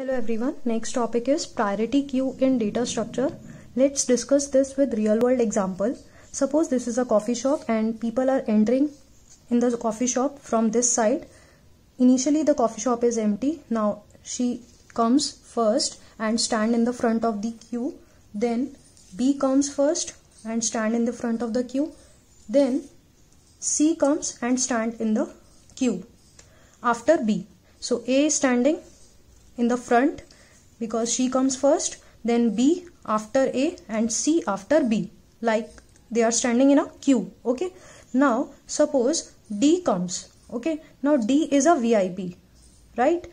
Hello everyone, next topic is priority queue in data structure. Let's discuss this with real world example. Suppose this is a coffee shop and people are entering in the coffee shop from this side. Initially the coffee shop is empty. Now she comes first and stand in the front of the queue. Then B comes first and stand in the front of the queue. Then C comes and stand in the queue after B. So A is standing in the front because she comes first then B after A and C after B like they are standing in a queue okay now suppose D comes okay now D is a VIP right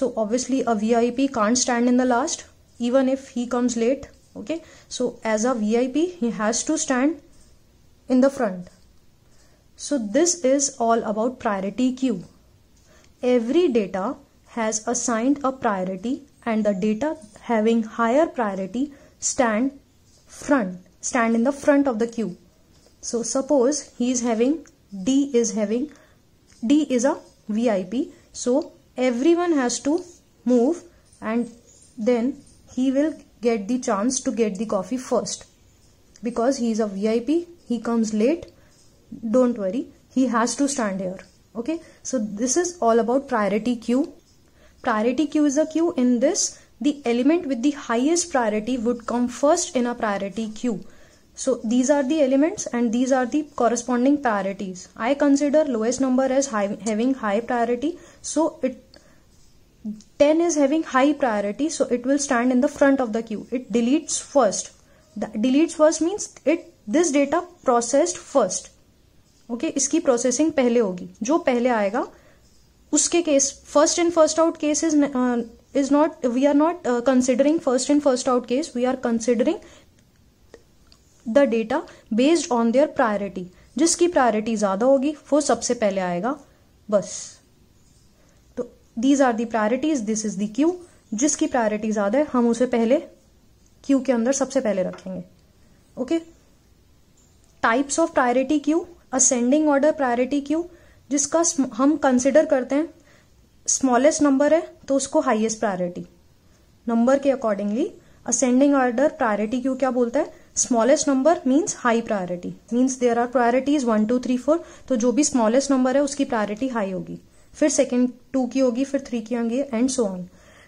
so obviously a VIP can't stand in the last even if he comes late okay so as a VIP he has to stand in the front so this is all about priority queue every data has assigned a priority and the data having higher priority stand front stand in the front of the queue so suppose he is having D is having D is a VIP so everyone has to move and then he will get the chance to get the coffee first because he is a VIP he comes late don't worry he has to stand here okay so this is all about priority queue priority queue is a queue in this the element with the highest priority would come first in a priority queue so these are the elements and these are the corresponding priorities i consider lowest number as high, having high priority so it 10 is having high priority so it will stand in the front of the queue it deletes first the deletes first means it this data processed first okay, इसकी processing पहले होगी जो पहले आएगा उसके case first in first out case is is not we are not considering first in first out case we are considering the data based on their priority जिसकी priority ज़्यादा होगी वो सबसे पहले आएगा बस तो these are the priorities this is the queue जिसकी प्रायोरिटी ज़्यादा है हम उसे पहले क्यू के अंदर सबसे पहले रखेंगे okay types of priority queue ascending order priority queue जिसका हम कंसिडर करते हैं स्मॉलेस्ट नंबर है तो उसको हाइएस्ट प्रायोरिटी नंबर के accordingly ascending order priority queue क्या बोलता है smallest number means high priority means there are priorities one two three four तो जो भी स्मॉलेस्ट नंबर है उसकी प्रायोरिटी हाई होगी फिर सेकेंड टू की होगी फिर थ्री की होंगी and so on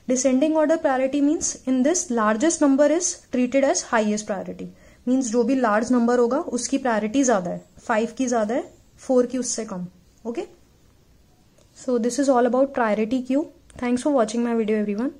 descending order priority means in this largest number is treated as highest priority means जो भी लार्ज नंबर होगा उसकी प्रायोरिटी ज्यादा है फाइव की ज्यादा है फोर की उससे कम okay so this is all about priority queue thanks for watching my video everyone